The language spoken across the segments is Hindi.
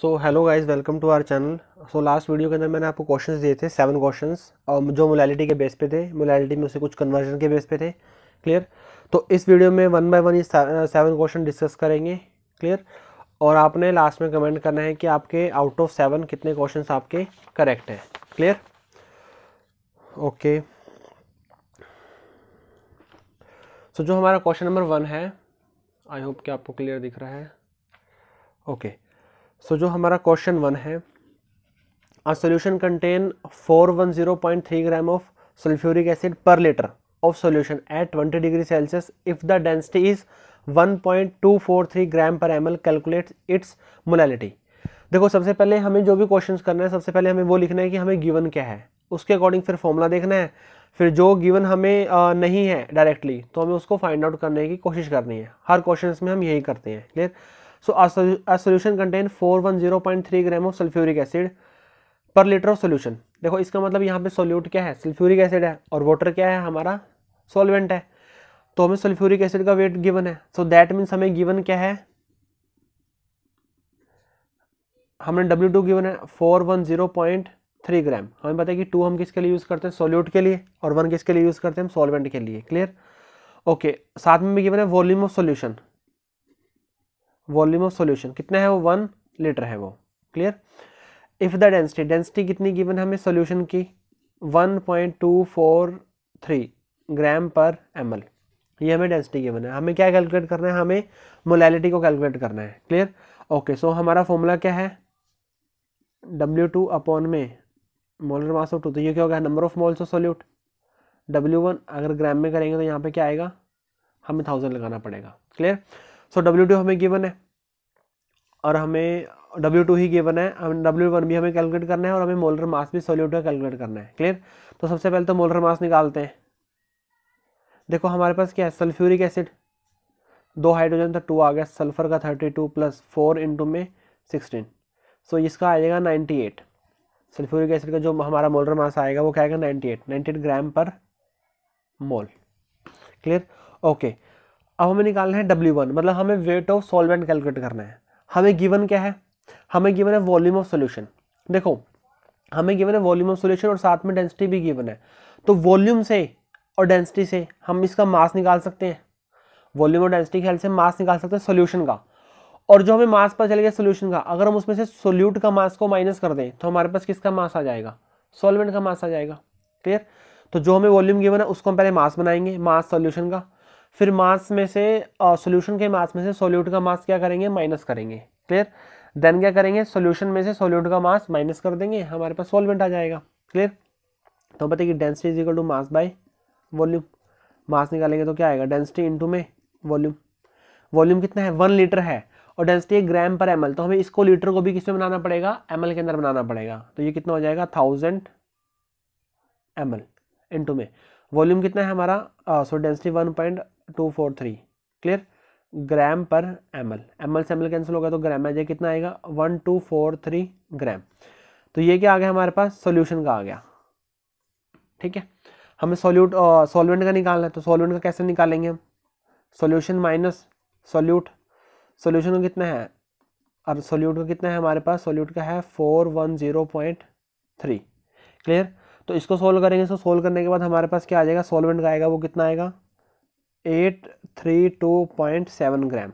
So hello guys welcome to our channel so last video के अंदर मैंने आपको क्वेश्चंस दिए थे सेवन क्वेश्चंस जो मोलैलिटी के बेस पे थे मोलैलिटी में से कुछ कन्वर्जन के बेस पे थे क्लियर तो इस वीडियो में वन बाय वन ये सेवन क्वेश्चन डिस्कस करेंगे क्लियर और आपने लास्ट में कमेंट करना है कि आपके आउट ऑफ सेवन कितने क्वेश्चन आपके करेक्ट हैं क्लियर ओके सो जो हमारा क्वेश्चन नंबर वन है आई होप कि आपको क्लियर दिख रहा है ओके okay. सो so, जो हमारा क्वेश्चन वन है a solution contain four one zero point three gram of sulphuric acid per litre of solution at twenty degree Celsius if the density is one point two four three gram per M l calculate its molality देखो सबसे पहले हमें जो भी क्वेश्चन करना है सबसे पहले हमें वो लिखना है कि हमें गिवन क्या है उसके अकॉर्डिंग फिर फॉर्मूला देखना है फिर जो गिवन हमें आ, नहीं है डायरेक्टली तो हमें उसको फाइंड आउट करने की कोशिश करनी है हर क्वेश्चन में हम यही करते हैं clear solution contain four one zero point three gram of sulphuric acid per litre of solution देखो इसका मतलब यहाँ पे सोल्यूट क्या है सल्फ्यूरिक एसिड है और वाटर क्या है हमारा सॉल्वेंट है तो हमें सल्फ्यूरिक एसिड का वेट गिवन है सो दैट मीन्स हमें गिवन क्या है हमने डब्ल्यू टू गिवन है four one zero point three gram हमें पता है कि टू हम किसके लिए यूज़ करते हैं सोल्यूट के लिए और वन किसके लिए यूज़ करते हैं हम सॉल्वेंट के लिए क्लियर ओके okay, साथ में भी गिवन है volume of solution volume of solution कितना है वो वन लीटर है वो clear if the density density कितनी गिवन हमें सोल्यूशन की one point two four three gram per M L ये हमें डेंसिटी गिवन है हमें क्या कैलकुलेट करना है हमें मोलैलिटी को कैलकुलेट करना है क्लियर ओके सो हमारा फॉर्मूला क्या है डब्ल्यू टू अपॉन में मोलर मास ऑफ टू तो ये क्या होगा number of moles of solute W one अगर ग्राम में करेंगे तो यहाँ पे क्या आएगा हमें थाउजेंड लगाना पड़ेगा क्लियर सो डब्ल्यू टू हमें गिवन है और हमें डब्ल्यू टू ही गिवन है हम डब्ल्यू वन भी हमें कैलकुलेट करना है और हमें मोलर मास भी सोल्यूट का कैलकुलेट करना है क्लियर तो सबसे पहले तो मोलर मास निकालते हैं देखो हमारे पास क्या है सल्फ्यूरिक एसिड दो हाइड्रोजन तो टू आ गया सल्फर का thirty two plus four into में सिक्सटीन सो इसका आ जाएगा नाइन्टी एट सल्फ्यूरिक एसिड का जो हमारा मोलर मास आएगा वो क्या आएगा ninety eight ninety eight gram per mole clear okay अब हमें निकालना है डब्ल्यू वन मतलब हमें वेट ऑफ सॉल्वेंट कैलकुलेट करना है हमें गिवन क्या है हमें गिवन है वॉल्यूम ऑफ सोल्यूशन देखो हमें गिवन है वॉल्यूम ऑफ सोल्यूशन और साथ में डेंसिटी भी गिवन है तो वॉल्यूम से और डेंसिटी से हम इसका मास निकाल सकते हैं वॉल्यूम और डेंसिटी के हेल्प से मास निकाल सकते हैं सोल्यूशन का और जो हमें मास पता चल गया सोल्यूशन का अगर हम उसमें से सोल्यूट का मास को माइनस कर दें तो हमारे पास किसका मास आ जाएगा सॉल्वेंट का मास आ जाएगा क्लियर तो जो हमें वॉल्यूम गिवन है उसको हम पहले मास बनाएंगे मास सोल्यूशन का फिर मास में से सॉल्यूशन के मास में से सोल्यूट का मास क्या करेंगे माइनस करेंगे क्लियर देन क्या करेंगे सॉल्यूशन में से सोल्यूट का मास माइनस कर देंगे हमारे पास सॉल्वेंट आ जाएगा क्लियर तो बताइए density is equal to mass by volume mass निकालेंगे तो क्या आएगा डेंसिटी इंटू में वॉल्यूम वॉल्यूम कितना है वन लीटर है और डेंसिटी ग्राम पर एम तो हमें इसको लीटर को भी किस में बनाना पड़ेगा एम के अंदर बनाना पड़ेगा तो ये कितना हो जाएगा थाउजेंड एम एल इंटू में वॉल्यूम कितना है हमारा so density one point two four three clear gram per M l m l से एम एल कैंसिल होगा तो ग्राम आ जाए कितना आएगा one two four three gram तो ये क्या आ गया हमारे पास सोल्यूशन का आ गया ठीक है हमें सोल्यूट सॉल्वेंट का निकालना है तो सॉल्वेंट का कैसे निकालेंगे हम सोल्यूशन माइनस सोल्यूट सोल्यूशन का कितना है और सोल्यूट का कितना है हमारे पास सोल्यूट का है four one zero point three clear तो इसको सोल्व करेंगे तो सोल्व करने के बाद हमारे पास क्या आ जाएगा सोलवेंट का आएगा वो कितना आएगा eight three two point seven gram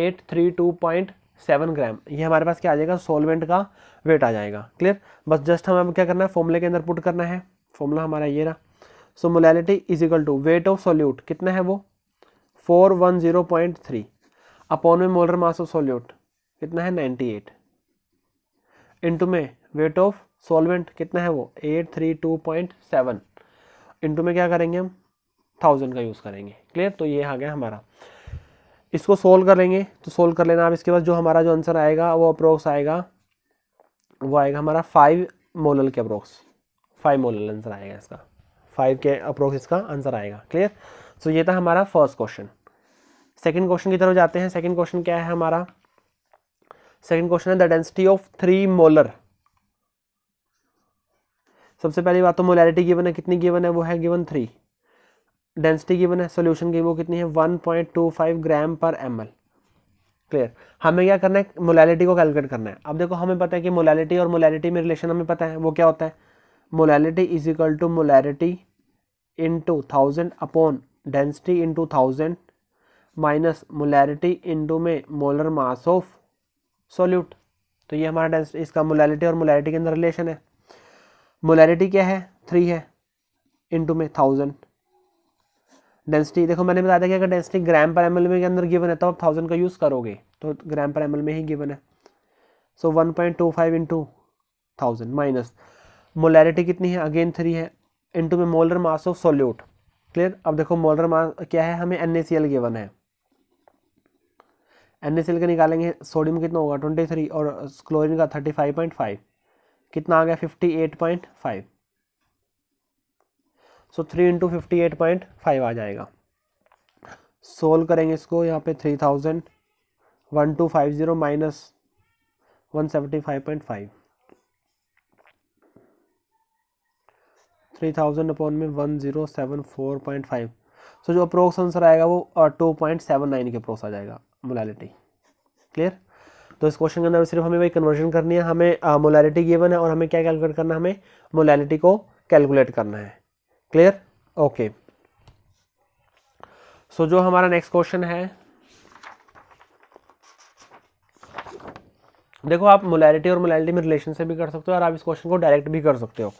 eight three two point seven gram ये हमारे पास क्या आ जाएगा सोलवेंट का वेट आ जाएगा क्लियर बस जस्ट हमें क्या करना है फॉर्मूले के अंदर पुट करना है फॉर्मूला हमारा ये रहा so molality is equal to weight of solute कितना है वो four one zero point three upon में मोलर मास ऑफ सोल्यूट कितना है नाइन्टी एट इंटू में वेट ऑफ सोलवेंट कितना है वो eight three two point seven into में क्या करेंगे हम थाउजेंड का यूज़ करेंगे क्लियर तो ये आ गया हमारा इसको सोल्व कर लेंगे तो सोल्व कर लेना आप इसके बाद जो हमारा जो आंसर आएगा वो अप्रोक्स आएगा वो आएगा हमारा फाइव मोलल के अप्रोक्स फाइव मोलल आंसर आएगा इसका फाइव के अप्रोक्स इसका आंसर आएगा क्लियर सो so, ये था हमारा फर्स्ट क्वेश्चन सेकेंड क्वेश्चन की तरफ जाते हैं सेकेंड क्वेश्चन क्या है हमारा सेकेंड क्वेश्चन है the density of three molar सबसे पहली बात तो मोलैरिटी गिवन है कितनी गिवन है वो है गिवन थ्री डेंसिटी गिवन है सोल्यूशन की वो कितनी है 1.25 ग्राम पर एम क्लियर हमें क्या करना है मोलैलिटी को कैलकुलेट करना है अब देखो हमें पता है कि मोलैलिटी और मोलैलिटी में रिलेशन हमें पता है वो क्या होता है molality is equal to molality into thousand upon density into thousand minus molarity to में मोलर मास ऑफ सोल्यूट तो ये हमारा डेंसिटी इसका मोलैलिटी और मोलैरिटी के अंदर रिलेशन है मोलैरिटी क्या है थ्री है इंटू में थाउजेंड डेंसिटी देखो मैंने बताया था कि अगर डेंसिटी ग्राम पर एम में के अंदर गिवन है तो आप थाउजेंड का यूज़ करोगे तो ग्राम पर एम में ही गिवन है so one point two five into thousand minus molarity कितनी है अगेन थ्री है इंटू में molar mass of solute clear अब देखो मोलर मास क्या है हमें एन गिवन है एन का निकालेंगे सोडियम कितना होगा ट्वेंटी थ्री और क्लोरिन का थर्टी फाइव पॉइंट फाइव कितना आ गया fifty eight point five so three into fifty eight point five आ जाएगा सोल्व करेंगे इसको यहाँ पे three thousand one two five zero minus one seventy five point five three thousand upon में one zero seven four point five so जो अप्रोक्स आंसर आएगा वो टू पॉइंट सेवन नाइन के अप्रोक्स आ जाएगा मोलैलिटी क्लियर तो इस क्वेश्चन के अंदर सिर्फ हमें वही कन्वर्जन करनी है हमें मोलैलिटी uh, गिवन है और हमें क्या कैलकुलेट करना है हमें मोलैलिटी को कैलकुलेट करना है क्लियर ओके सो जो हमारा नेक्स्ट क्वेश्चन है देखो आप मोलैरिटी और मोलैरिटी में रिलेशन से भी कर सकते हो और आप इस क्वेश्चन को डायरेक्ट भी कर सकते हो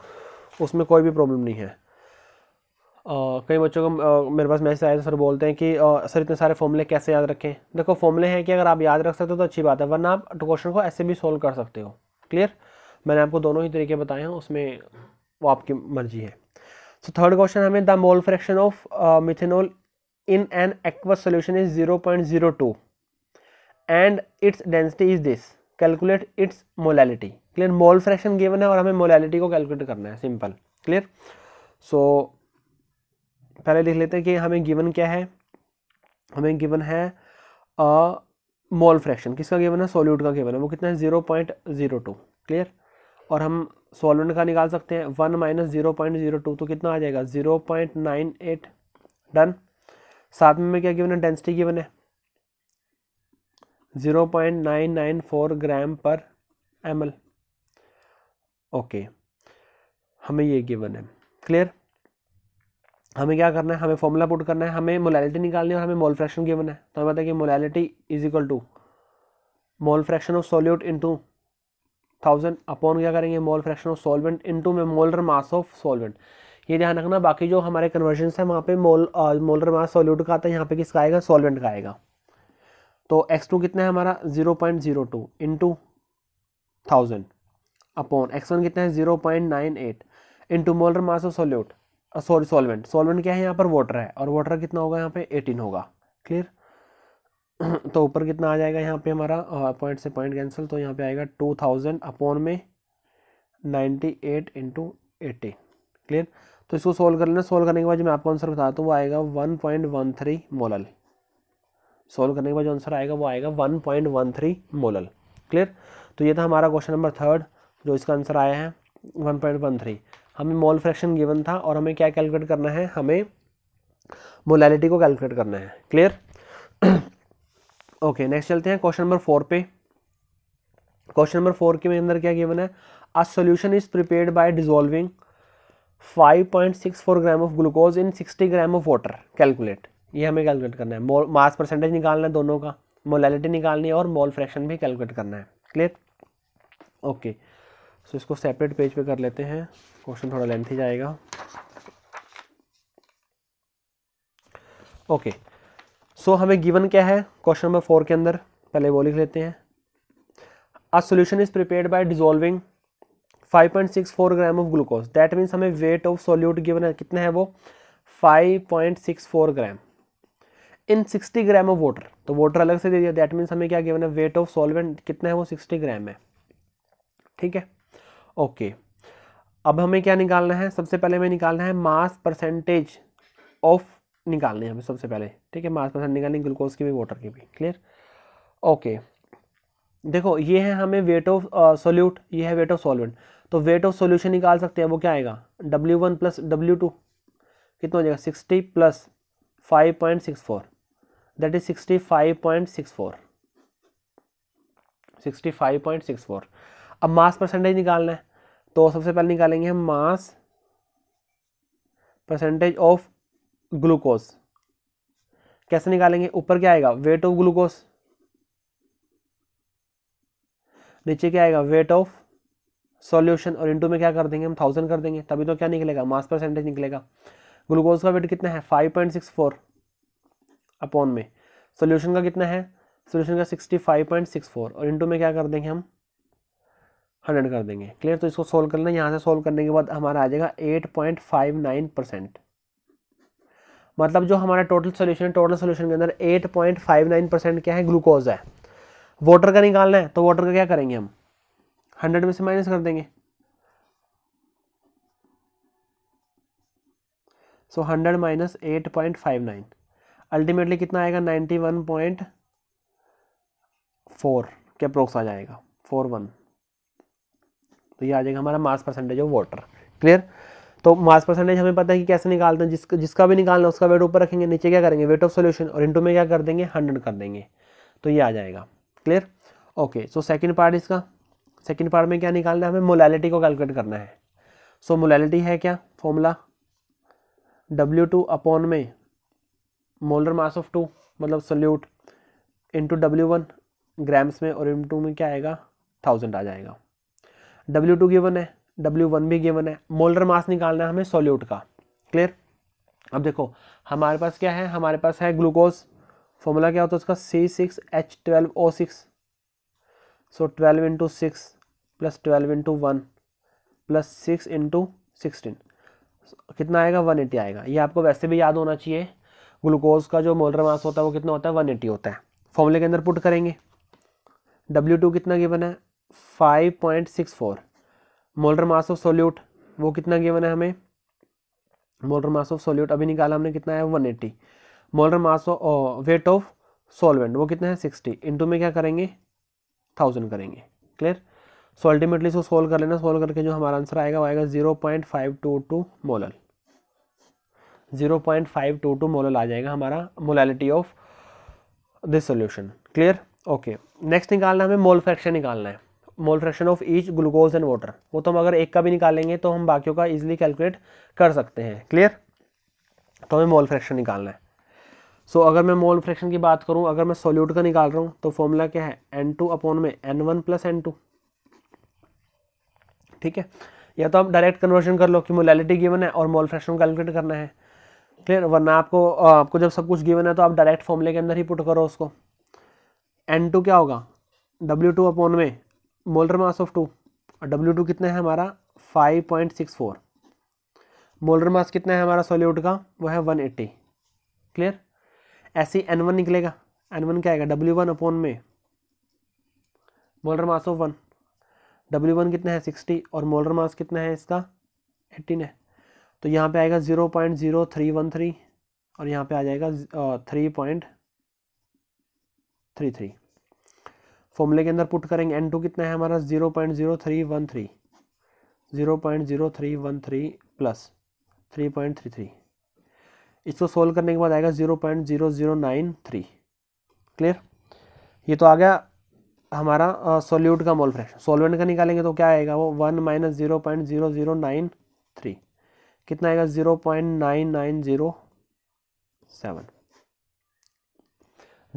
उसमें कोई भी प्रॉब्लम नहीं है आ, कई बच्चों को मेरे पास मैसेज आए तो सर बोलते हैं कि आ, सर इतने सारे फॉर्मूले कैसे याद रखें देखो फॉर्मूले हैं कि अगर आप याद रख सकते हो तो अच्छी बात है वरना आप क्वेश्चन को ऐसे भी सोल्व कर सकते हो क्लियर मैंने आपको दोनों ही तरीके बताए हैं उसमें वो आपकी मर्जी है सो थर्ड क्वेश्चन हमें the mole fraction of methanol in an aqueous solution is zero point zero two and its density is this calculate its molality clear mole fraction given है और हमें मोलैलिटी को कैलकुलेट करना है सिंपल क्लियर सो पहले लिख लेते हैं कि हमें गिवन क्या है हमें गिवन है मोल uh, फ्रैक्शन किसका गिवन है सोल्यूट का गिवन है वो कितना है zero point zero two clear और हम सॉल्वेंट का निकाल सकते हैं one minus zero point zero two तो कितना आ जाएगा zero point nine eight done साथ में क्या गिवन है डेंसिटी गिवन है zero point nine nine four gram per M L okay हमें ये गिवन है क्लियर हमें क्या करना है हमें फॉर्मूला पुट करना है हमें मोलैलिटी निकालनी है और हमें मोल फ्रैक्शन गिवन है तो हमें पता है कि molality is equal to mole fraction of solute into thousand upon क्या करेंगे mole fraction of solvent into में मोलर मास ऑफ सॉल्वेंट ये ध्यान रखना बाकी जो हमारे कन्वर्जन है वहाँ पे मोल मोलर मास सॉल्यूट का आता है यहाँ पे किसका आएगा सॉल्वेंट का आएगा तो एक्स टू कितना है हमारा zero point zero two into thousand upon X one कितना है zero point nine eight into molar mass of solute sorry solvent solvent क्या है यहाँ पर वाटर है और वाटर कितना होगा यहाँ पे एटीन होगा क्लियर तो ऊपर कितना आ जाएगा यहाँ पे हमारा पॉइंट से पॉइंट कैंसिल तो यहाँ पे आएगा टू थाउजेंड अपॉन में ninety eight into eighty clear तो इसको सोल्व कर लेना सोल्व करने के बाद जो मैं आपको आंसर बताता हूँ वो आएगा one point one three molal solve करने के बाद जो आंसर आएगा वो आएगा one point one three molal clear तो ये था हमारा क्वेश्चन नंबर थर्ड जो इसका आंसर आया है वन पॉइंट वन थ्री हमें मोल फ्रैक्शन गिवन था और हमें क्या कैलकुलेट करना है हमें मोलैलिटी को कैलकुलेट करना है क्लियर ओके नेक्स्ट चलते हैं क्वेश्चन नंबर फोर पे क्वेश्चन नंबर फोर के अंदर क्या गिवन है a solution is prepared by dissolving 5.64 gram of glucose in 60 gram of water calculate ये हमें कैलकुलेट करना है मास परसेंटेज निकालना है दोनों का मोलैलिटी निकालनी है और मोल फ्रैक्शन भी कैलकुलेट करना है clear okay okay. So so, इसको सेपरेट पेज पे कर लेते हैं क्वेश्चन थोड़ा लेंथ ही जाएगा ओके okay. सो so, हमें गिवन क्या है क्वेश्चन नंबर फोर के अंदर पहले वो लिख लेते हैं a solution is prepare by dissolving 5.64 gram of glucose that means हमें वेट ऑफ सोल्यूट गिवन है कितना है वो 5.64 gram in 60 gram of water तो वाटर अलग से दे दिया दैट मीन्स हमें क्या गिवन है वेट ऑफ सॉल्वेंट कितना है वो 60 ग्राम है ठीक है ओके okay. अब हमें क्या निकालना है सबसे पहले हमें निकालना है मास परसेंटेज ऑफ निकालने हैं हमें सबसे पहले ठीक है मास परसेंट निकालनी ग्लूकोज की भी वाटर की भी क्लियर ओके देखो ये है हमें वेट ऑफ सोल्यूट ये है वेट ऑफ सॉल्वेंट तो वेट ऑफ सोल्यूशन निकाल सकते हैं वो क्या आएगा W one plus W two कितना हो जाएगा sixty plus five point six four that is sixty five point six four sixty five point six four अब मास परसेंटेज निकालना है तो सबसे पहले निकालेंगे हम मास परसेंटेज ऑफ ग्लूकोज कैसे निकालेंगे ऊपर क्या आएगा वेट ऑफ ग्लूकोज नीचे क्या आएगा वेट ऑफ सॉल्यूशन और इनटू में क्या कर देंगे हम थाउजेंड कर देंगे तभी तो क्या निकलेगा मास परसेंटेज निकलेगा ग्लूकोज का वेट कितना है five point six four upon में सोल्यूशन का कितना है सोल्यूशन का sixty five point six four और इंटू में क्या कर देंगे हम हंड्रेड कर देंगे क्लियर तो इसको सोल्व करना है यहाँ से सोल्व करने के बाद हमारा आ जाएगा eight point five nine percent मतलब जो हमारा टोटल सोल्यूशन है टोटल सोल्यूशन के अंदर एट परसेंट क्या है ग्लूकोज है वाटर का निकालना है तो वाटर का क्या करेंगे हम हंड्रेड में से माइनस कर देंगे so hundred minus eight point five nine ultimately कितना आएगा नाइन्टी वन पॉइंट फोर के अप्रोक्स आ जाएगा फोर वन तो ये आ जाएगा हमारा mass percentage of water clear तो मास परसेंटेज हमें पता है कि कैसे निकालते हैं जिसका जिसका भी निकालना उसका वेट ऊपर रखेंगे नीचे क्या करेंगे वेट ऑफ सोल्यूशन और इंटू में क्या कर देंगे हंड्रेड कर देंगे तो ये आ जाएगा clear okay so second part इसका सेकेंड पार्ट में क्या निकालना है हमें मोलैलिटी को कैलकुलेट करना है सो so, मोलैलिटी है क्या फॉर्मूला डब्ल्यू टू अपॉन में मोलर मास ऑफ टू मतलब solute into W one grams में और इंटू में क्या आएगा थाउजेंड आ जाएगा डब्ल्यू टू गिवन है डब्ल्यू वन भी गिवन है मोलर मास निकालना है हमें सोल्यूट का क्लियर अब देखो हमारे पास क्या है हमारे पास है ग्लूकोज फॉर्मूला क्या होता है उसका C six H twelve O six so twelve into six plus twelve into one plus six into sixteen कितना आएगा वन एटी आएगा ये आपको वैसे भी याद होना चाहिए ग्लूकोज का जो मोलर मास होता है वो कितना होता है वन एटी होता है फॉर्मूले के अंदर पुट करेंगे डब्ल्यू टू कितना गिवन है five point six four molar mass of solute वो कितना गिवन है हमें मोलर मास ऑफ सोल्यूट अभी निकाला हमने कितना है one eighty molar mass of weight of solvent वो कितना है सिक्सटी इंटू में क्या करेंगे थाउजेंड करेंगे क्लियर सो अल्टीमेटली इसको सोल्व कर लेना सोल्व करके जो हमारा आंसर आएगा वो आएगा zero point five two two molal zero point five two two molal आ जाएगा हमारा molality of this solution clear okay next निकालना हमें मोल फ्रैक्शन निकालना है mole fraction of each glucose and water वो तो हम अगर एक का भी निकालेंगे तो हम बाकियों का इजिली कैलकुलेट कर सकते हैं क्लियर तो हमें मोल फ्रैक्शन निकालना है सो so, अगर मैं मोल फ्रैक्शन की बात करूं अगर मैं सोल्यूट का निकाल रहा हूं तो फॉर्मूला क्या है एन टू अपॉन में N one plus N two ठीक है या तो आप डायरेक्ट कन्वर्जन कर लो कि मोलैलिटी गिवन है और मोल फ्रैक्शन कैलकुलेट करना है क्लियर वरना आपको आपको जब सब कुछ गिवन है तो आप डायरेक्ट फॉर्मूले के अंदर ही पुट करो उसको एन टू क्या होगा डब्ल्यू टू अपॉन में मोलर मास ऑफ टू और डब्ल्यू टू कितना है हमारा five point six four molar mass कितना है हमारा सॉल्यूट का वो है वन एट्टी क्लियर ऐसे एन वन निकलेगा एन वन क्या आएगा डब्ल्यू वन अपॉन में molar mass of one W one कितना है सिक्सटी और मोलर मास कितना है इसका एट्टीन है तो यहाँ पे आएगा zero point zero three one three और यहाँ पे आ जाएगा थ्री पॉइंट थ्री थ्री फॉर्मूले के अंदर पुट करेंगे एन टू कितना है हमारा zero point zero three one three zero point zero three one three plus three point three three इसको सोल्व करने के बाद आएगा zero point zero zero nine three clear ये तो आ गया हमारा सोल्यूट का मोल फ्रैक्शन सोलवेंट का निकालेंगे तो क्या आएगा वो one minus zero point zero zero nine three कितना आएगा zero point nine nine zero seven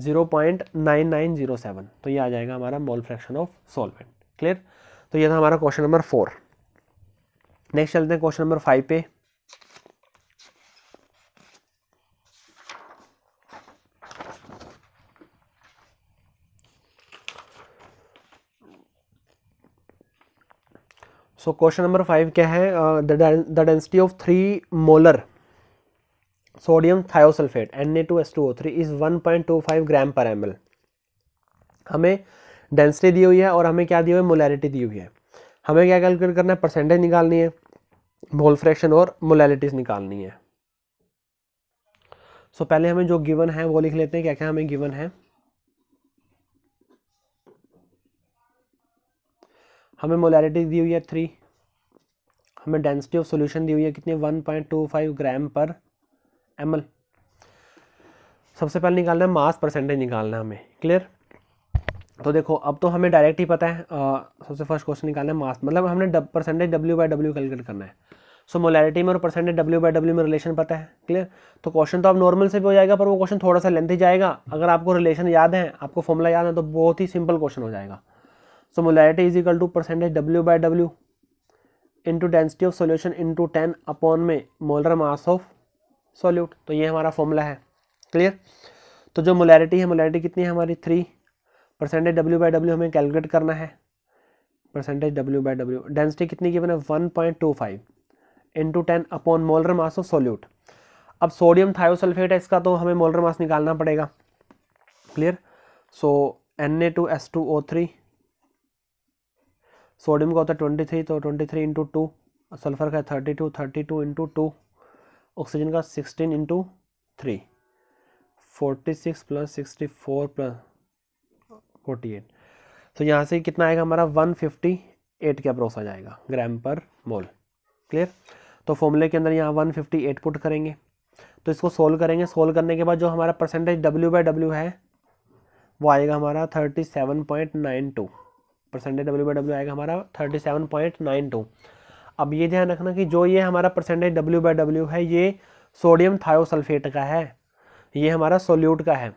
0.9907 तो ये आ जाएगा हमारा mole fraction of solvent clear तो ये था हमारा क्वेश्चन नंबर फोर नेक्स्ट चलते हैं क्वेश्चन नंबर फाइव पे सो क्वेश्चन नंबर फाइव क्या है the density of three molar sodium thiosulphate Na2H2O3 is 1.25 gram per M हमें डेंसिटी दी हुई है और हमें क्या दी हुई है मोलैरिटी दी हुई है हमें क्या कैलकुलेट करना है परसेंटेज निकालनी है मोल फ्रैक्शन और मोलैरिटीज निकालनी है सो so, पहले हमें जो गिवन है वो लिख लेते हैं क्या क्या हमें गिवन है हमें मोलैरिटी दी हुई है थ्री हमें डेंसिटी ऑफ सॉल्यूशन दी हुई है कितनी 1.25 ग्राम पर एम सबसे पहले निकालना है मास परसेंटेज निकालना है हमें क्लियर तो देखो अब तो हमें डायरेक्ट ही पता है आ, सबसे फर्स्ट क्वेश्चन निकालना है मास मतलब हमने percentage W by W calculate करना है सो so, मोलैरिटी में और परसेंटेज डब्ल्यू बाई डब्ल्यू में रिलेशन पता है क्लियर तो क्वेश्चन तो आप नॉर्मल से भी हो जाएगा पर वो क्वेश्चन थोड़ा सा लेंथ ही जाएगा अगर आपको रिलेशन याद है आपको फॉर्मूला याद है तो बहुत ही सिंपल क्वेश्चन हो जाएगा so molarity is equal to percentage W by W into density of solution into ten upon में मोलर मास ऑफ सॉल्यूट तो ये हमारा फॉर्मूला है क्लियर तो जो मोलैरिटी है मोलैरिटी कितनी है हमारी three percentage W by W हमें कैलकुलेट करना है percentage W by W density कितनी की बना one point two five into ten upon molar mass of solute अब सोडियम थायोसल्फेट है इसका तो हमें मोलर मास निकालना पड़ेगा clear so N A two S two O three sodium का होता है ट्वेंटी थ्री तो twenty three into two sulphur का thirty two thirty two into two oxygen का sixteen into three forty six plus sixty four plus forty eight तो यहाँ से कितना आएगा हमारा वन फिफ्टी एट के अप्रोक्स आ जाएगा ग्राम पर मोल क्लियर तो फॉर्मूले के अंदर यहाँ वन फिफ्टी एट पुट करेंगे तो इसको सोल्व करेंगे सोल्व करने के बाद जो हमारा परसेंटेज डब्ल्यू बाई डब्ल्यू है वो आएगा हमारा thirty seven point nine two percentage W by W आएगा हमारा thirty seven point nine two अब ये ध्यान रखना कि जो ये हमारा परसेंटेज डब्ल्यू बाई डब्ल्यू है ये सोडियम थायोसल्फेट का है ये हमारा सोल्यूट का है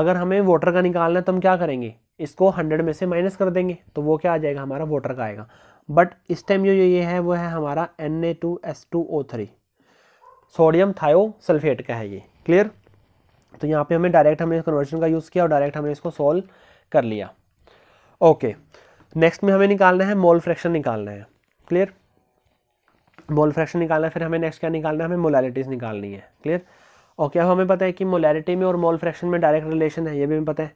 अगर हमें वाटर का निकालना है तो हम क्या करेंगे इसको हंड्रेड में से माइनस कर देंगे तो वो क्या आ जाएगा हमारा वाटर का आएगा बट इस टाइम जो ये है वो है हमारा N A two S two O three sodium thiosulphate का है ये क्लियर तो यहाँ पे हमें डायरेक्ट हमने कन्वर्जन का यूज़ किया और डायरेक्ट हमने इसको सोल्व कर लिया ओके नेक्स्ट में हमें निकालना है मोल फ्रैक्शन निकालना है क्लियर मोल फ्रैक्शन निकालना है फिर हमें नेक्स्ट क्या निकालना है हमें मोलैरिटीज़ निकालनी है क्लियर और क्या हमें पता है कि मोलैरिटी में और मोल फ्रैक्शन में डायरेक्ट रिलेशन है ये भी हमें पता है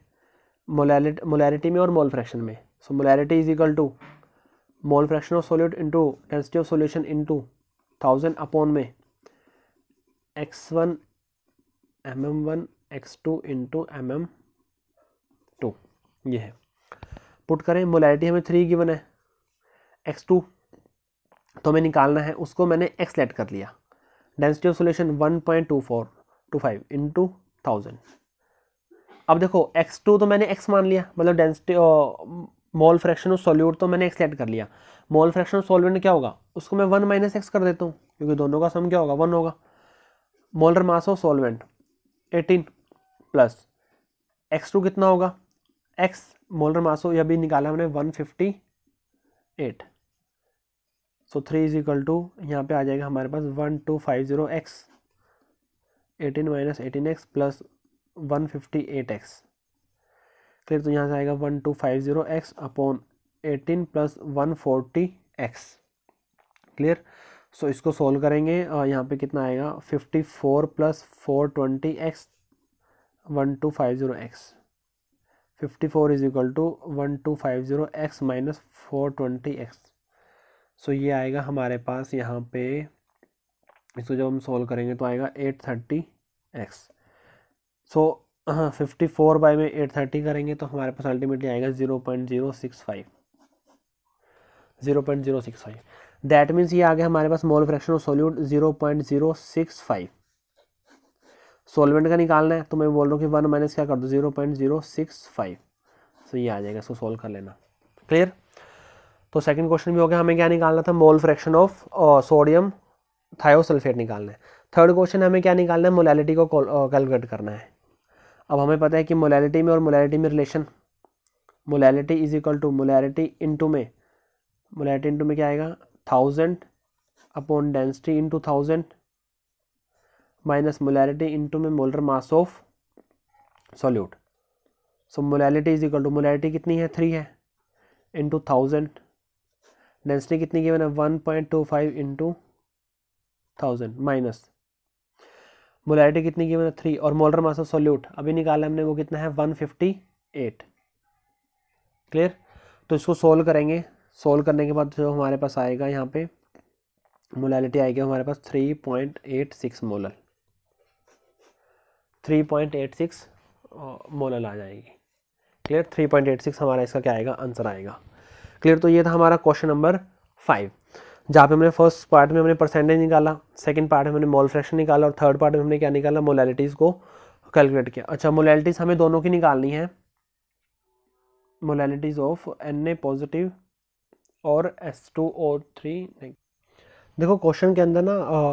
मोलैरिट मोलैरिटी में और मोल फ्रैक्शन में so molarity is equal to mole fraction of solute into density of solution into thousand upon में X one M M one X two into M M two ये है पुट करें मोलैरिटी हमें थ्री गिवन है एक्स टू तो हमें निकालना है उसको मैंने एक्स लेट कर लिया density of solution one point two four two five two thousand अब देखो एक्स टू तो मैंने एक्स मान लिया मतलब density mole fraction of solute तो मैंने एक्स लेट कर लिया मोल फ्रैक्शन ऑफ सॉल्वेंट क्या होगा उसको मैं वन माइनस एक्स कर देता हूँ क्योंकि दोनों का सम क्या होगा वन होगा molar mass of solvent eighteen plus X two कितना होगा एक्स मोलर मास ऑफ यह भी निकाला हमने one fifty eight so three is equal to यहाँ पर आ जाएगा हमारे पास one two five zero X eighteen minus eighteen X plus one fifty eight X clear तो यहाँ से आएगा one two five zero X upon eighteen plus one forty X clear so इसको सोल्व करेंगे यहाँ पे कितना आएगा fifty four plus four twenty X one two five zero X fifty four is equal to one two five zero X minus four twenty X so ये आएगा हमारे पास यहाँ पे इसको जब हम सोल्व करेंगे तो आएगा एट थर्टी एक्स सो हाँ फिफ्टी फोर बाई में एट थर्टी करेंगे तो हमारे पास अल्टीमेटली आएगा zero point zero six five zero point zero six five that means ये आ गया हमारे पास mole fraction of solute zero point zero six five solvent का निकालना है तो मैं बोल रहा हूँ कि वन माइनस क्या कर दो zero point zero six five so ये आ जाएगा इसको सोल्व कर लेना क्लियर तो सेकंड क्वेश्चन भी हो गया हमें क्या निकालना था mole fraction of sodium thiosulphate निकालना है थर्ड क्वेश्चन हमें क्या निकालना है मोलैलिटी को कैलकुलेट uh, करना है अब हमें पता है कि मोलैलिटी में और मोलैलिटी में relation molality is equal to molality into में मोलैलिटी इंटू में क्या आएगा thousand upon density into thousand minus molality into में molar mass of solute so molality is equal to molality कितनी है थ्री है इंटू थाउजेंड डेंसिटी कितनी गिवन है one point two five into thousand minus molarity कितनी गिवन है थ्री और मोलर मास ऑफ सोल्यूट अभी निकाला हमने वो कितना है वन फिफ्टी एट क्लियर तो इसको सोल्व करेंगे सोल्व करने के बाद जो हमारे पास आएगा यहाँ पे मोलैलिटी आएगी हमारे पास three point eight six molar three point eight six molar आ जाएगी clear three point eight six हमारा इसका क्या आएगा आंसर आएगा क्लियर तो ये था हमारा क्वेश्चन नंबर फाइव जहाँ पे हमने फर्स्ट पार्ट में हमने परसेंटेज निकाला सेकंड पार्ट में हमने मॉल फ्रैक्शन निकाला और थर्ड पार्ट में हमने क्या निकाला मोलैलिटीज़ को कैलकुलेट किया अच्छा मोलैलिटीज़ हमें दोनों की निकालनी है molalities of N A positive और एस टू और थ्री देखो क्वेश्चन के अंदर ना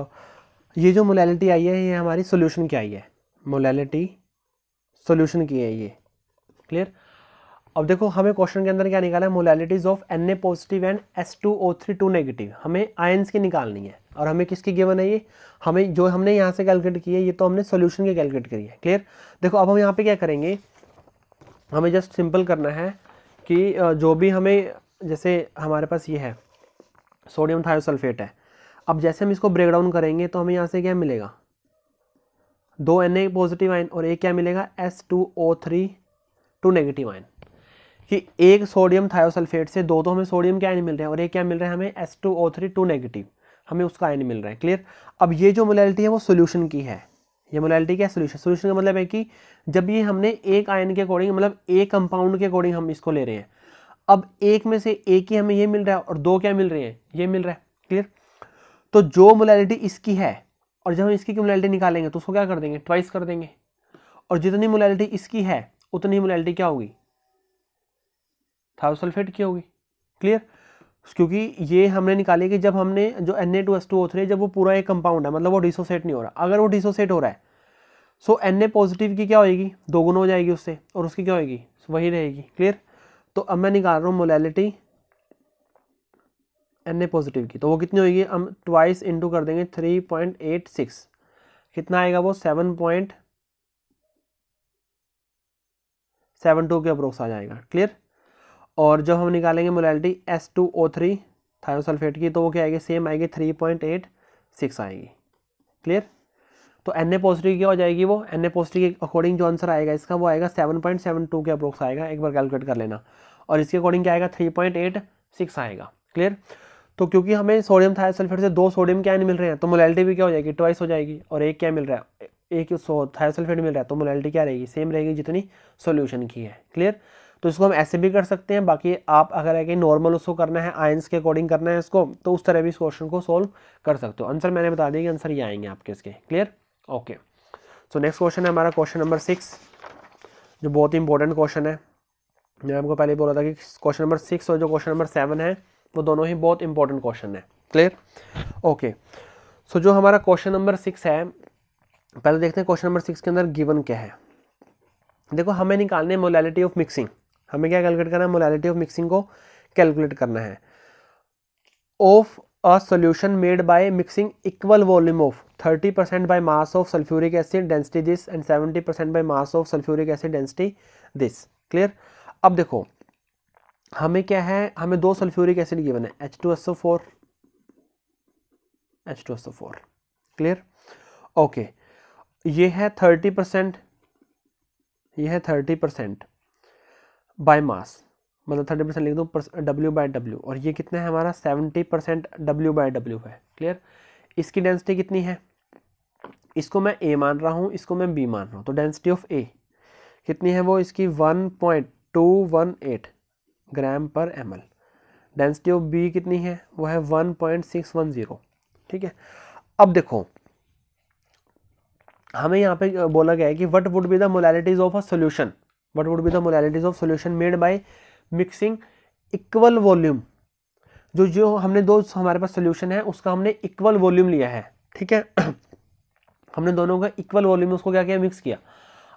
ये जो मोलैलिटी आई है ये हमारी सोल्यूशन की आई है मोलैलिटी सोल्यूशन की है ये क्लियर अब देखो हमें क्वेश्चन के अंदर क्या निकाला है molalities of N A positive and S two O three two negative हमें आयन्स की निकालनी है और हमें किसकी गिवन है ये हमें जो हमने यहाँ से कैलकुलेट की है ये तो हमने सोल्यूशन की कैलकुलेट करी है क्लियर देखो अब हम यहाँ पे क्या करेंगे हमें जस्ट सिंपल करना है कि जो भी हमें जैसे हमारे पास ये है सोडियम थायोसल्फेट है अब जैसे हम इसको ब्रेक डाउन करेंगे तो हमें यहाँ से क्या मिलेगा दो एन ए पॉजिटिव आयन और एक क्या मिलेगा S two O three two negative ion कि एक सोडियम थायोसल्फेट से दो तो हमें सोडियम के आयन मिल रहे हैं और एक क्या मिल रहा है हमें S two O three two negative हमें उसका आयन मिल रहा है क्लियर अब ये जो मोलैलिटी है वो सोल्यूशन की है ये मोलैलिटी क्या है सोल्यूशन सोल्यूशन का मतलब है कि जब ये हमने एक आयन के अकॉर्डिंग मतलब एक कंपाउंड के अकॉर्डिंग हम इसको ले रहे हैं अब एक में से एक ही हमें ये मिल रहा है और दो क्या मिल रहे हैं ये मिल रहा है क्लियर तो जो मोलैलिटी इसकी है और जब हम इसकी मोलैलिटी निकालेंगे तो उसको क्या कर देंगे ट्वाइस कर देंगे और जितनी मोलैलिटी इसकी है उतनी मोलैलिटी क्या होगी थायोसल्फेट की होगी क्लियर क्योंकि ये हमने निकाली कि जब हमने जो N A two S two O three जब वो पूरा एक कंपाउंड है मतलब वो डिसोसेट नहीं हो रहा अगर वो डिसोसेट हो रहा है सो एन ए पॉजिटिव की क्या होएगी दोगुना हो जाएगी उससे और उसकी क्या होएगी वही रहेगी क्लियर तो अब मैं निकाल रहा हूँ मोलैलिटी एन ए पॉजिटिव की तो वो कितनी होगी हम ट्वाइस इंटू कर देंगे थ्री पॉइंट एट सिक्स कितना आएगा वो सेवन पॉइंट सेवन टू के अप्रोक्स आ जाएगा क्लियर और जब हम निकालेंगे molality S two O three thiosulphate की तो वो क्या आएगी सेम आएगी थ्री पॉइंट एट सिक्स आएगी क्लियर तो एन ए पॉजिटिव क्या हो जाएगी वो एन ए पॉजिटिव के अकॉर्डिंग जो आंसर आएगा इसका वो आएगा सेवन पॉइंट सेवन टू के अप्रोक्स आएगा एक बार कैलकुलेट कर लेना और इसके अकॉर्डिंग क्या आएगा थ्री पॉइंट एट सिक्स आएगा क्लियर तो क्योंकि हमें सोडियम थायोसल्फेट से दो सोडियम क्या मिल रहे हैं तो मोलैलिटी भी क्या हो जाएगी ट्वाइस हो जाएगी और एक क्या मिल रहा है एक थायोसल्फेट मिल रहा है तो मोलैलिटी क्या रहेगी सेम रहेगी जितनी सोल्यूशन की है क्लियर तो इसको हम ऐसे भी कर सकते हैं बाकी आप अगर है कि नॉर्मल उसको करना है आयंस के अकॉर्डिंग करना है इसको तो उस तरह भी इस क्वेश्चन को सोल्व कर सकते हो आंसर मैंने बता दिया कि आंसर ये आएंगे आपके इसके clear okay so next question है हमारा क्वेश्चन नंबर सिक्स जो बहुत ही इंपॉर्टेंट क्वेश्चन है मैंने आपको पहले बोला था कि क्वेश्चन नंबर सिक्स और जो क्वेश्चन नंबर सेवन है वो दोनों ही बहुत इंपॉर्टेंट क्वेश्चन है क्लियर ओके सो जो हमारा क्वेश्चन नंबर सिक्स है पहले देखते हैं क्वेश्चन नंबर सिक्स के अंदर गिवन क्या है देखो हमें निकालने मोलैलिटी ऑफ मिक्सिंग हमें क्या कैलकुलेट करना है मोलैलिटी ऑफ मिक्सिंग को कैलकुलेट करना है of a solution made by mixing equal volume of 30% percent by mass of sulphuric acid density this and 70% percent by mass of sulphuric acid density this clear अब देखो हमें क्या है हमें दो सल्फ्यूरिक एसिड गिवन है H two S O four H two S O four clear okay ये है 30% परसेंट ये है 30% परसेंट बाय मास मतलब थर्टी परसेंट लिख दो डब्ल्यू बाय डब्ल्यू और ये कितना है हमारा seventy percent W by W है क्लियर इसकी डेंसिटी कितनी है इसको मैं ए मान रहा हूँ इसको मैं बी मान रहा हूँ तो डेंसिटी ऑफ ए कितनी है वो इसकी one point two one eight gram per M L density of B कितनी है वो है one point six one zero ठीक है अब देखो हमें यहाँ पे बोला गया है कि what would be the molalities of a solution what would be the modalities of solution made by mixing equal volume जो जो हमने दो हमारे पास सोल्यूशन है उसका हमने इक्वल वॉल्यूम लिया है ठीक है हमने दोनों का इक्वल वॉल्यूम उसको क्या किया मिक्स किया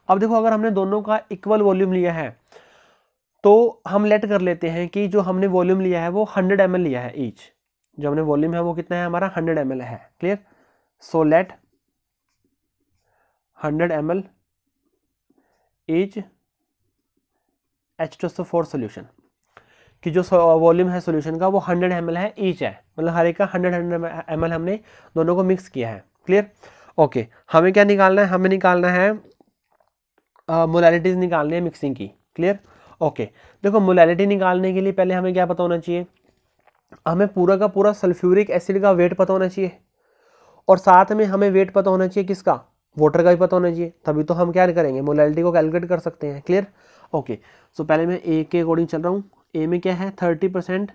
अब देखो अगर हमने दोनों का इक्वल वॉल्यूम लिया है तो हम लेट कर लेते हैं कि जो हमने वॉल्यूम लिया है वो 100 एम लिया है ईच जो हमने वॉल्यूम है वो कितना है हमारा 100 एम है clear so let 100 M L each H2SO4 solution कि जो वॉल्यूम है सोल्यूशन का वो हंड्रेड एम है ईच है मतलब हर एक का हंड्रेड हंड्रेड एम हमने दोनों को मिक्स किया है क्लियर ओके okay. हमें क्या निकालना है हमें निकालना है मोलैलिटीज़ uh, निकालनी है मिक्सिंग की क्लियर ओके okay. देखो मोलैलिटी निकालने के लिए पहले हमें क्या पता होना चाहिए हमें पूरा का पूरा सल्फ्यूरिक एसिड का वेट पता होना चाहिए और साथ में हमें वेट पता होना चाहिए किसका वाटर का भी पता होना चाहिए तभी तो हम क्या करेंगे मोलैलिटी को कैलकुलेट कर सकते हैं क्लियर ओके सो पहले मैं ए के अकॉर्डिंग चल रहा हूँ ए में क्या है thirty percent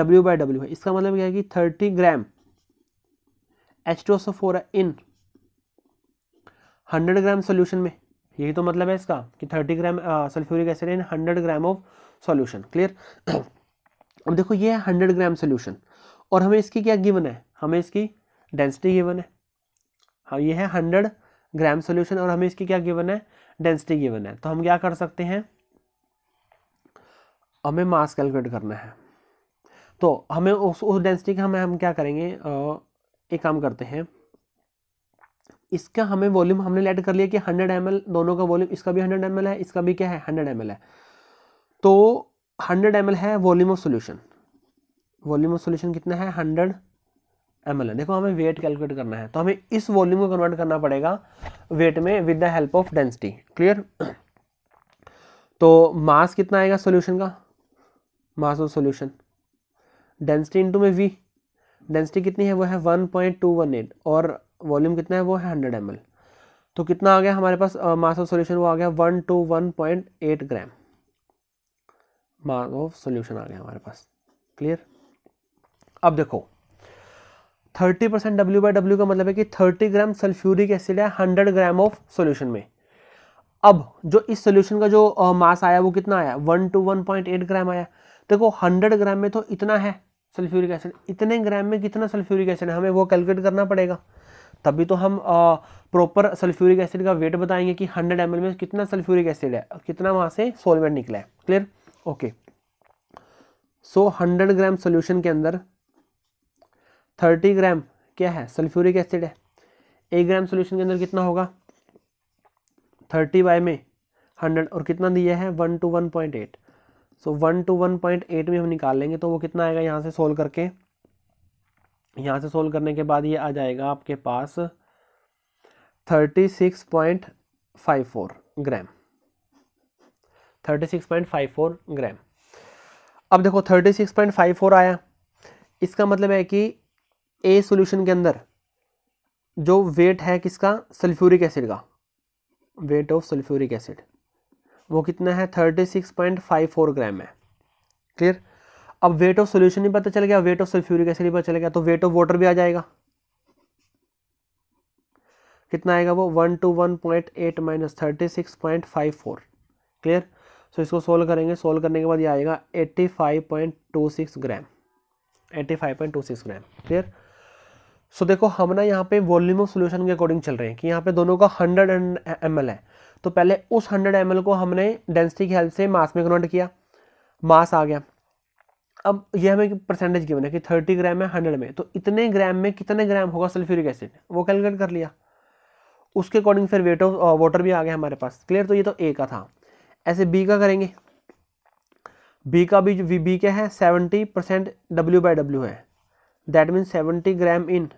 W by W है इसका मतलब क्या है कि thirty gram H two O four है इन हंड्रेड ग्राम सोल्यूशन में यही तो मतलब है इसका कि thirty gram sulphuric acid in hundred gram of solution clear अब देखो ये है हंड्रेड ग्राम सोल्यूशन और हमें इसकी क्या गिवन है हमें इसकी डेंसिटी गिवन है हाँ ये है हंड्रेड ग्राम सोल्यूशन और हमें इसकी क्या गिवन है डेंसिटी गिवन है तो हम क्या कर सकते हैं हमें मास कैलकुलेट करना है तो हमें उस उस डेंसिटी का हमें हम क्या करेंगे एक काम करते हैं इसका हमें वॉल्यूम हमने लेट कर लिया कि 100 एम दोनों का वॉल्यूम इसका भी 100 एम है इसका भी क्या है 100 एम है तो 100 एम है volume of solution volume of solution कितना है एम देखो हमें वेट कैलकुलेट करना है तो हमें इस वॉल्यूम को कन्वर्ट करना पड़ेगा वेट में with the help of density clear तो मास कितना आएगा सॉल्यूशन का mass of solution density into में वी डेंसिटी कितनी है वो है one one point two eight और वॉल्यूम कितना है वो है हंड्रेड एम तो कितना आ गया हमारे पास मास ऑफ सोल्यूशन वो आ गया one two one point eight gram mass of solution आ गया हमारे पास क्लियर अब देखो thirty percent W by W का मतलब है कि थर्टी ग्राम सल्फ्यूरिक एसिड है हंड्रेड ग्राम ऑफ सोल्यूशन में अब जो इस सोल्यूशन का जो मास आया वो कितना आया one two one point eight gram आया देखो हंड्रेड ग्राम में तो इतना है सल्फ्यूरिक एसिड इतने ग्राम में कितना सल्फ्यूरिक एसिड है हमें वो कैलकुलेट करना पड़ेगा तभी तो हम प्रॉपर सल्फ्यूरिक एसिड का वेट बताएंगे कि हंड्रेड एम में कितना सल्फ्यूरिक एसिड है कितना वहाँ से सोलवेंट निकला है clear okay so hundred gram solution के अंदर थर्टी ग्राम क्या है सल्फ्यूरिक एसिड है एक ग्राम सोल्यूशन के अंदर कितना होगा थर्टी बाय में हंड्रेड और कितना दिया है one two one point eight so one two one point eight में हम निकाल लेंगे तो वो कितना आएगा यहाँ से सोल्व करके यहाँ से सोल्व करने के बाद ये आ जाएगा आपके पास thirty six point five four gram thirty six point five four gram अब देखो thirty six point five four आया इसका मतलब है कि ए सॉल्यूशन के अंदर जो वेट है किसका सल्फ्यूरिक एसिड का वेट ऑफ सल्फ्यूरिक एसिड वो कितना है thirty six point five four gram है क्लियर अब वेट ऑफ सोल्यूशन ही पता चल गया वेट ऑफ सल्फ्यूरिक एसिड भी पता चल गया तो वेट ऑफ वाटर भी आ जाएगा कितना आएगा वो one two one point eight minus thirty six point five four clear so इसको सोल्व करेंगे सोल्व करने के बाद ये आएगा eighty five point two six gram eighty five point two six gram clear so देखो हम ना यहाँ पे वॉल्यूम ऑफ सोल्यूशन के अकॉर्डिंग चल रहे हैं कि यहाँ पे दोनों का हंड्रेड एम uh, है तो पहले उस हंड्रेड एम को हमने डेंसिटी की हेल्प से मास में कन्वर्ट किया मास आ गया अब ये हमें परसेंटेज गिवन है कि थर्टी ग्राम है हंड्रेड में तो इतने ग्राम में कितने ग्राम होगा सल्फ्यूरिक एसिड वो कैलकुलेट कर लिया उसके अकॉर्डिंग फिर वेट ऑफ वाटर भी आ गया हमारे पास क्लियर तो ये तो ए का था ऐसे बी का करेंगे बी का भी बी क्या है seventy percent W by W है that means seventy gram in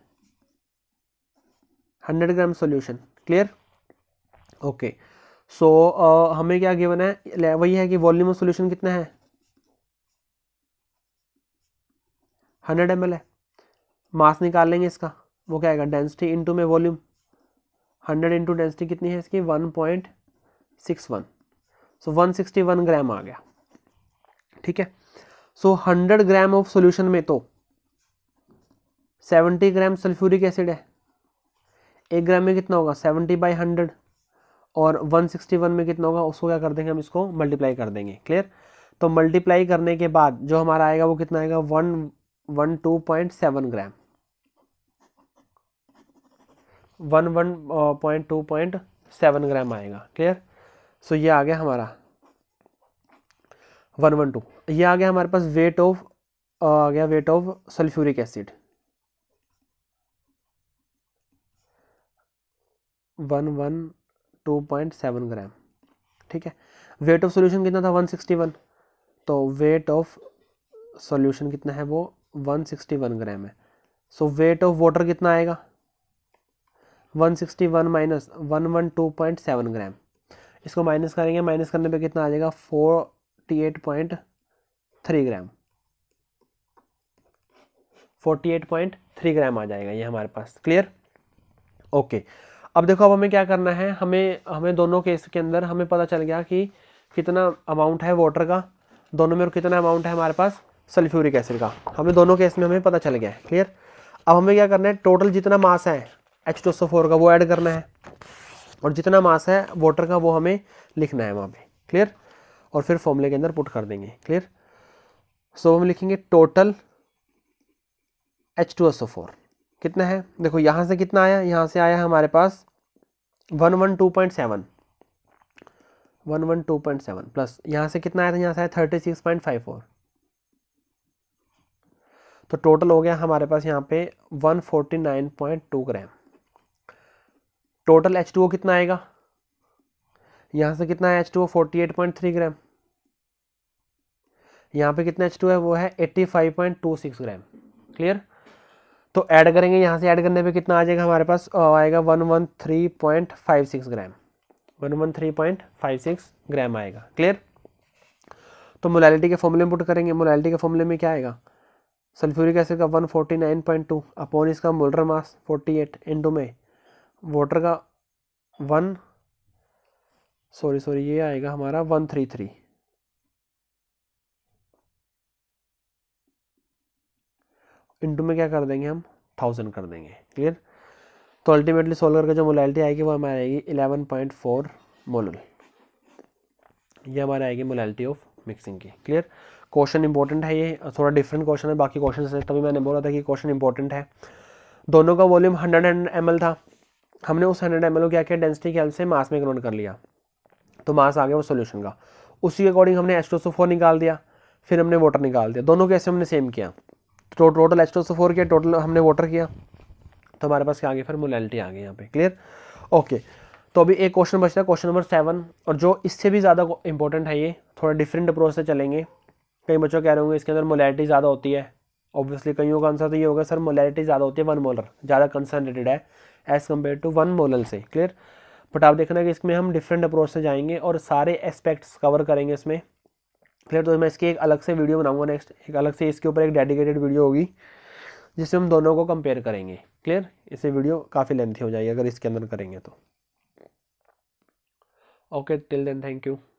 hundred gram solution clear okay so हमें क्या गिवन है वही है कि वॉल्यूम ऑफ सोल्यूशन कितना है हंड्रेड एम है मास निकाल लेंगे इसका वो क्या आएगा डेंसिटी इंटू में वॉल्यूम हंड्रेड इंटू डेंसिटी कितनी है इसकी one point six one so one sixty one gram आ गया ठीक है so hundred gram of solution में तो सेवेंटी ग्राम सल्फ्यूरिक एसिड है एक ग्राम में कितना होगा सेवेंटी बाई हंड्रेड और वन सिक्सटी वन में कितना होगा उसको क्या कर देंगे हम इसको मल्टीप्लाई कर देंगे क्लियर तो मल्टीप्लाई करने के बाद जो हमारा आएगा वो कितना आएगा one one two point seven gram one one point two point seven gram आएगा क्लियर सो ये आ गया हमारा वन वन टू ये आ गया हमारे पास वेट ऑफ आ गया weight of sulphuric acid one one two point seven gram ठीक है वेट ऑफ सॉल्यूशन कितना था वन सिक्सटी वन तो वेट ऑफ सॉल्यूशन कितना है वो वन सिक्सटी वन ग्राम है सो वेट ऑफ वाटर कितना आएगा one sixty one minus one one two point seven gram इसको माइनस करेंगे माइनस करने पे कितना आ जाएगा forty eight point three gram forty eight point three gram आ जाएगा ये हमारे पास क्लियर ओके okay. अब देखो अब हमें क्या करना है हमें हमें दोनों केस के अंदर हमें पता चल गया कि कितना अमाउंट है वाटर का दोनों में और कितना अमाउंट है हमारे पास सल्फ्यूरिक एसिड का हमें दोनों केस में हमें पता चल गया है क्लियर अब हमें क्या करना है टोटल जितना मास है एच टू सो फोर का वो ऐड करना है और जितना मास है वाटर का वो हमें लिखना है वहाँ पर क्लियर और फिर फॉर्मूले के अंदर पुट कर देंगे क्लियर सो so, हम लिखेंगे total H two S O four कितना है देखो यहाँ से कितना आया यहाँ से आया हमारे पास one one two point seven one one two point seven plus यहाँ से कितना आया था यहाँ से आया thirty six point five four तो टोटल हो गया हमारे पास यहाँ पे one forty nine point two gram total H two O कितना आएगा यहाँ से कितना है H two O forty eight point three gram यहाँ पे कितना एच टू है वो है eighty five point two six gram clear तो ऐड करेंगे यहाँ से ऐड करने पे कितना आ जाएगा हमारे पास आएगा one one three point five six gram one one three point five six gram आएगा क्लियर तो मोलालिटी के फॉर्मूले में पुट करेंगे मोलालिटी के फॉर्मूले में क्या आएगा सल्फ्यूरिक एसिड का one forty nine point two upon इसका molar mass forty eight into में वाटर का वन सॉरी सॉरी ये आएगा हमारा वन थ्री थ्री इंटू में क्या कर देंगे हम थाउजेंड कर देंगे क्लियर तो अल्टीमेटली सोल्व करके जो मोलैलिटी आएगी वो हमारी आएगी इलेवन पॉइंट फोर मोलल ये हमारी आएगी मोलैलिटी ऑफ मिक्सिंग की क्लियर क्वेश्चन इंपॉर्टेंट है ये थोड़ा डिफरेंट क्वेश्चन है बाकी क्वेश्चन से तभी मैंने बोला था कि क्वेश्चन इंपॉर्टेंट है दोनों का वॉल्यूम हंड्रेड एम था हमने उस हंड्रेड एम को क्या किया डेंसिटी के हेल्प से मास में कन्वर्ट कर लिया तो मास आ गया वो सोल्यूशन का उसी के अकॉर्डिंग हमने एस्ट्रोसोफोर निकाल दिया फिर हमने वाटर निकाल दिया दोनों कैसे हमने सेम किया तो टोटल एच फोर किया टोटल हमने वाटर किया तो हमारे पास क्या आ गया फिर मोलैलिटी आ गई यहाँ पे क्लियर ओके तो अभी एक क्वेश्चन बचता है क्वेश्चन नंबर सेवन और जो इससे भी ज़्यादा इंपॉर्टेंट है ये थोड़ा डिफरेंट अप्रोच से चलेंगे कई बच्चों कह रहे होंगे इसके अंदर मोलैलिटी ज़्यादा होती है ऑब्वियसली कईयों का आंसर तो ये होगा सर मोलैलिटी ज़्यादा होती है वन मोलर ज़्यादा कंसनट्रेटेड है as compare to one molar से क्लियर बट आप देखना कि इसमें हम डिफरेंट अप्रोच से जाएंगे और सारे एस्पेक्ट्स कवर करेंगे इसमें क्लियर तो मैं इसकी एक अलग से वीडियो बनाऊंगा नेक्स्ट एक अलग से इसके ऊपर एक डेडिकेटेड वीडियो होगी जिससे हम दोनों को कंपेयर करेंगे क्लियर इससे वीडियो काफ़ी लेंथी हो जाएगी अगर इसके अंदर करेंगे तो okay till then thank you